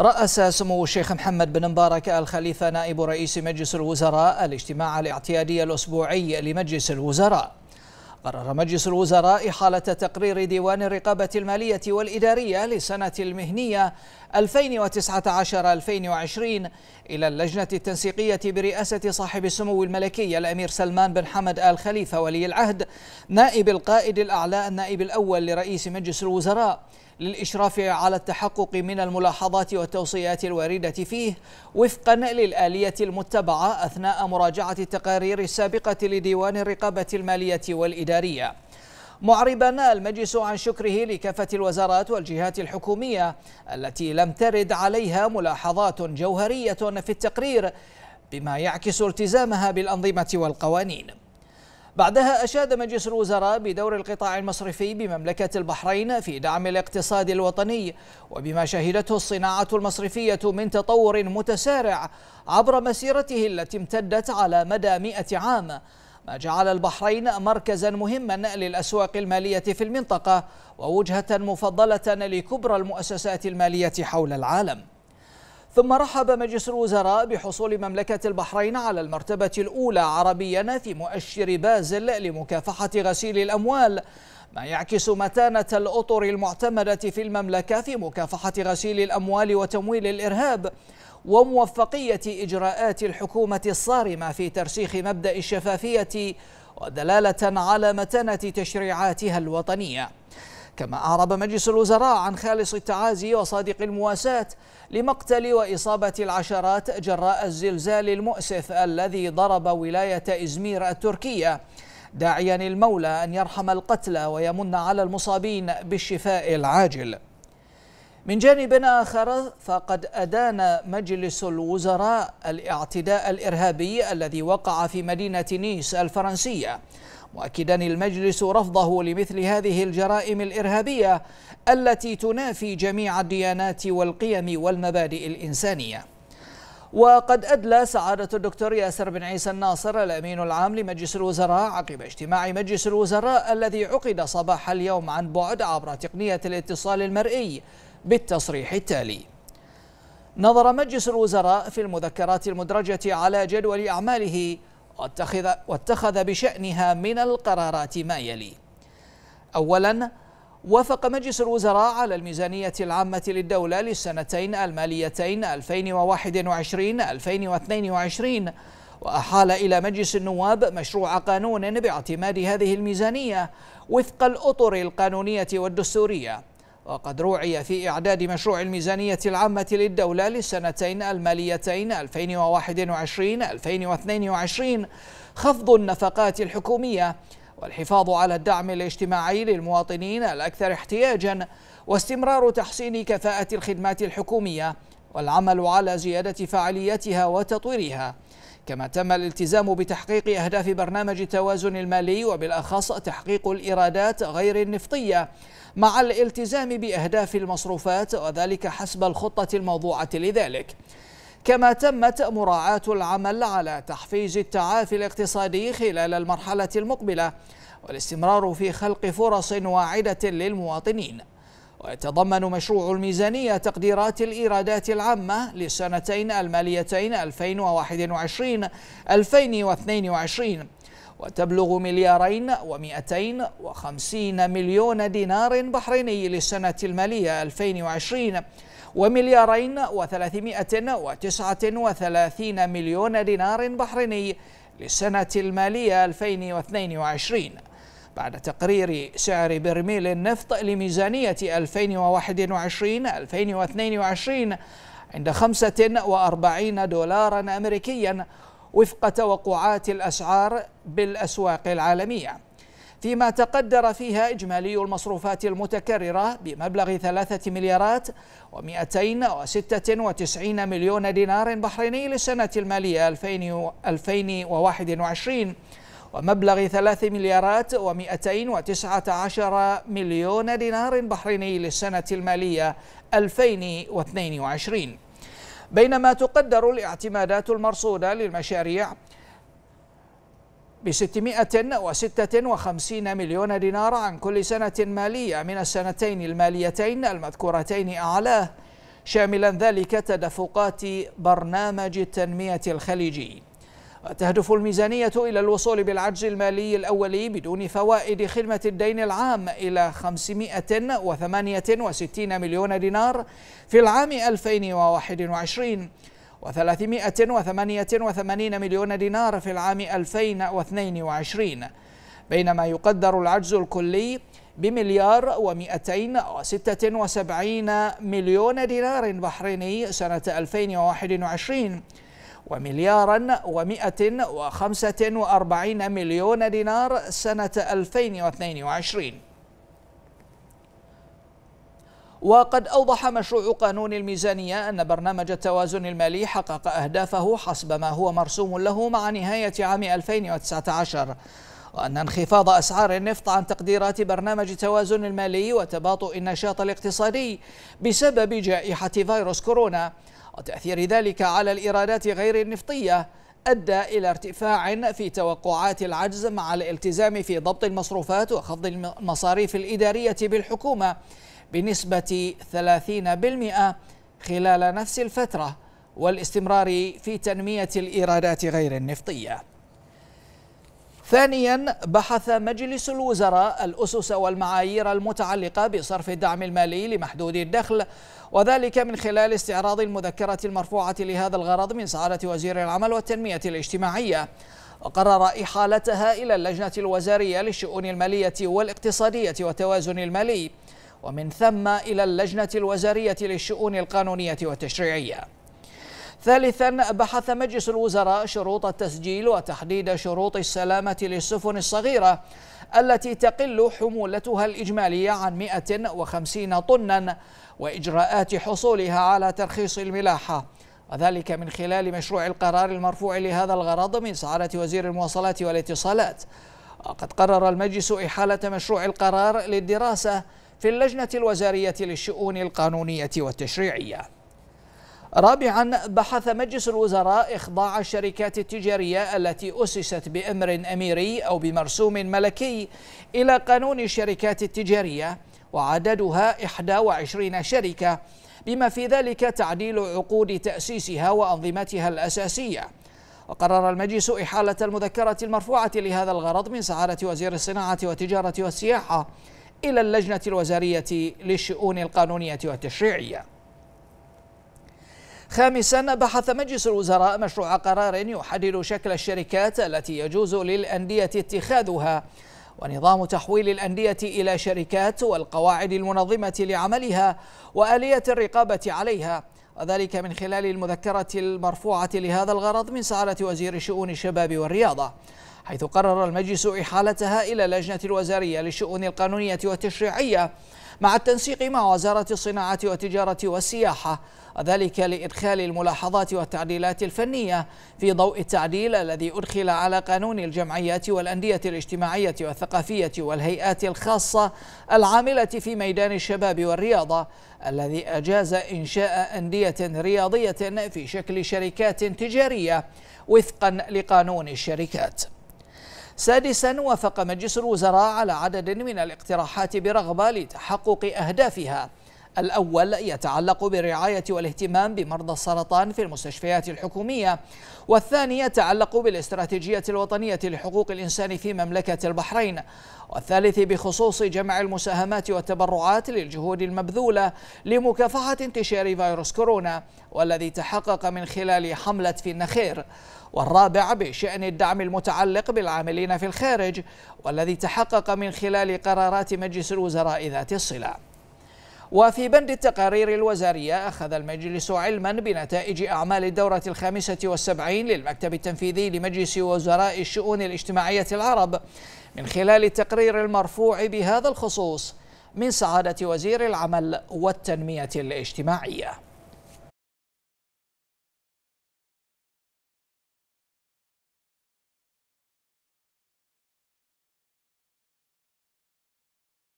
رأس سمو الشيخ محمد بن مبارك الخليفة نائب رئيس مجلس الوزراء الاجتماع الاعتيادي الأسبوعي لمجلس الوزراء قرر مجلس الوزراء إحالة تقرير ديوان الرقابة المالية والإدارية لسنة المهنية 2019-2020 إلى اللجنة التنسيقية برئاسة صاحب السمو الملكي الأمير سلمان بن حمد آل خليفة ولي العهد نائب القائد الأعلى النائب الأول لرئيس مجلس الوزراء للإشراف على التحقق من الملاحظات والتوصيات الواردة فيه وفقا للآلية المتبعة أثناء مراجعة التقارير السابقة لديوان الرقابة المالية والإدارية معربا المجلس عن شكره لكافة الوزارات والجهات الحكومية التي لم ترد عليها ملاحظات جوهرية في التقرير بما يعكس التزامها بالأنظمة والقوانين بعدها أشاد مجلس الوزراء بدور القطاع المصرفي بمملكة البحرين في دعم الاقتصاد الوطني وبما شهدته الصناعة المصرفية من تطور متسارع عبر مسيرته التي امتدت على مدى مئة عام ما جعل البحرين مركزا مهما للأسواق المالية في المنطقة ووجهة مفضلة لكبرى المؤسسات المالية حول العالم ثم رحب مجلس الوزراء بحصول مملكة البحرين على المرتبة الأولى عربيا في مؤشر بازل لمكافحة غسيل الأموال ما يعكس متانة الأطر المعتمدة في المملكة في مكافحة غسيل الأموال وتمويل الإرهاب وموفقية إجراءات الحكومة الصارمة في ترسيخ مبدأ الشفافية ودلالة على متانة تشريعاتها الوطنية كما أعرب مجلس الوزراء عن خالص التعازي وصادق المواساة لمقتل وإصابة العشرات جراء الزلزال المؤسف الذي ضرب ولاية إزمير التركية داعيا المولى أن يرحم القتلى ويمن على المصابين بالشفاء العاجل من جانب آخر فقد أدان مجلس الوزراء الاعتداء الإرهابي الذي وقع في مدينة نيس الفرنسية مؤكدا المجلس رفضه لمثل هذه الجرائم الارهابيه التي تنافي جميع الديانات والقيم والمبادئ الانسانيه وقد أدلى سعادة الدكتور ياسر بن عيسى الناصر الأمين العام لمجلس الوزراء عقب اجتماع مجلس الوزراء الذي عقد صباح اليوم عن بعد عبر تقنية الاتصال المرئي بالتصريح التالي نظر مجلس الوزراء في المذكرات المدرجة على جدول أعماله واتخذ, واتخذ بشأنها من القرارات ما يلي أولا وافق مجلس الوزراء على الميزانية العامة للدولة للسنتين الماليتين 2021-2022 وأحال إلى مجلس النواب مشروع قانون باعتماد هذه الميزانية وفق الأطر القانونية والدستورية وقد روعي في إعداد مشروع الميزانية العامة للدولة للسنتين الماليتين 2021-2022 خفض النفقات الحكومية والحفاظ على الدعم الاجتماعي للمواطنين الأكثر احتياجا واستمرار تحسين كفاءة الخدمات الحكومية والعمل على زيادة فعاليتها وتطويرها كما تم الالتزام بتحقيق أهداف برنامج التوازن المالي وبالأخص تحقيق الإيرادات غير النفطية مع الالتزام بأهداف المصروفات وذلك حسب الخطة الموضوعة لذلك كما تمت مراعاة العمل على تحفيز التعافي الاقتصادي خلال المرحلة المقبلة والاستمرار في خلق فرص واعدة للمواطنين ويتضمن مشروع الميزانية تقديرات الإيرادات العامة للسنتين الماليتين 2021 2022 وتبلغ مليارين ومئتين وخمسين مليون دينار بحريني للسنة المالية 2020 ومليارين وثلاثمائة وتسعة وثلاثين مليون دينار بحريني للسنة المالية 2022 بعد تقرير سعر برميل النفط لميزانية 2021-2022 عند 45 دولارا أمريكيا وفق توقعات الأسعار بالأسواق العالمية فيما تقدر فيها إجمالي المصروفات المتكررة بمبلغ ثلاثة مليارات و296 مليون دينار بحريني للسنة المالية 2021 ومبلغ 3 مليارات و219 مليون دينار بحريني للسنة المالية 2022 بينما تقدر الاعتمادات المرصودة للمشاريع ب 656 مليون دينار عن كل سنة مالية من السنتين الماليتين المذكورتين أعلاه شاملا ذلك تدفقات برنامج التنمية الخليجي وتهدف الميزانية إلى الوصول بالعجز المالي الأولي بدون فوائد خدمة الدين العام إلى 568 مليون دينار في العام 2021 و388 مليون دينار في العام 2022 بينما يقدر العجز الكلي بمليار و276 مليون دينار بحريني سنة 2021 ومليارا و وخمسة وأربعين مليون دينار سنة 2022 وقد أوضح مشروع قانون الميزانية أن برنامج التوازن المالي حقق أهدافه حسب ما هو مرسوم له مع نهاية عام 2019 وأن انخفاض أسعار النفط عن تقديرات برنامج التوازن المالي وتباطؤ النشاط الاقتصادي بسبب جائحة فيروس كورونا وتأثير ذلك على الإيرادات غير النفطية أدى إلى ارتفاع في توقعات العجز مع الالتزام في ضبط المصروفات وخفض المصاريف الإدارية بالحكومة بنسبة 30% خلال نفس الفترة والاستمرار في تنمية الإيرادات غير النفطية ثانيا بحث مجلس الوزراء الأسس والمعايير المتعلقة بصرف الدعم المالي لمحدود الدخل وذلك من خلال استعراض المذكرة المرفوعة لهذا الغرض من سعادة وزير العمل والتنمية الاجتماعية وقرر إحالتها إلى اللجنة الوزارية للشؤون المالية والاقتصادية والتوازن المالي ومن ثم إلى اللجنة الوزارية للشؤون القانونية والتشريعية ثالثا بحث مجلس الوزراء شروط التسجيل وتحديد شروط السلامة للسفن الصغيرة التي تقل حمولتها الإجمالية عن 150 طنا وإجراءات حصولها على ترخيص الملاحة وذلك من خلال مشروع القرار المرفوع لهذا الغرض من سعادة وزير المواصلات والاتصالات وقد قرر المجلس إحالة مشروع القرار للدراسة في اللجنة الوزارية للشؤون القانونية والتشريعية رابعا بحث مجلس الوزراء إخضاع الشركات التجارية التي أسست بأمر أميري أو بمرسوم ملكي إلى قانون الشركات التجارية وعددها 21 شركة بما في ذلك تعديل عقود تأسيسها وأنظمتها الأساسية وقرر المجلس إحالة المذكرة المرفوعة لهذا الغرض من سعادة وزير الصناعة والتجارة والسياحة إلى اللجنة الوزارية للشؤون القانونية والتشريعية خامسا بحث مجلس الوزراء مشروع قرار يحدد شكل الشركات التي يجوز للأندية اتخاذها ونظام تحويل الأندية إلى شركات والقواعد المنظمة لعملها وآلية الرقابة عليها وذلك من خلال المذكرة المرفوعة لهذا الغرض من سعادة وزير شؤون الشباب والرياضة حيث قرر المجلس إحالتها إلى اللجنة الوزارية للشؤون القانونية والتشريعية مع التنسيق مع وزارة الصناعة والتجارة والسياحة وذلك لإدخال الملاحظات والتعديلات الفنية في ضوء التعديل الذي أدخل على قانون الجمعيات والأندية الاجتماعية والثقافية والهيئات الخاصة العاملة في ميدان الشباب والرياضة الذي أجاز إنشاء أندية رياضية في شكل شركات تجارية وفقا لقانون الشركات سادسا وافق مجلس الوزراء على عدد من الاقتراحات برغبة لتحقق أهدافها الأول يتعلق بالرعاية والاهتمام بمرضى السرطان في المستشفيات الحكومية والثاني يتعلق بالاستراتيجية الوطنية لحقوق الإنسان في مملكة البحرين والثالث بخصوص جمع المساهمات والتبرعات للجهود المبذولة لمكافحة انتشار فيروس كورونا والذي تحقق من خلال حملة في النخير والرابع بشأن الدعم المتعلق بالعاملين في الخارج والذي تحقق من خلال قرارات مجلس الوزراء ذات الصلة وفي بند التقارير الوزارية أخذ المجلس علما بنتائج أعمال الدورة الخامسة والسبعين للمكتب التنفيذي لمجلس وزراء الشؤون الاجتماعية العرب من خلال التقرير المرفوع بهذا الخصوص من سعادة وزير العمل والتنمية الاجتماعية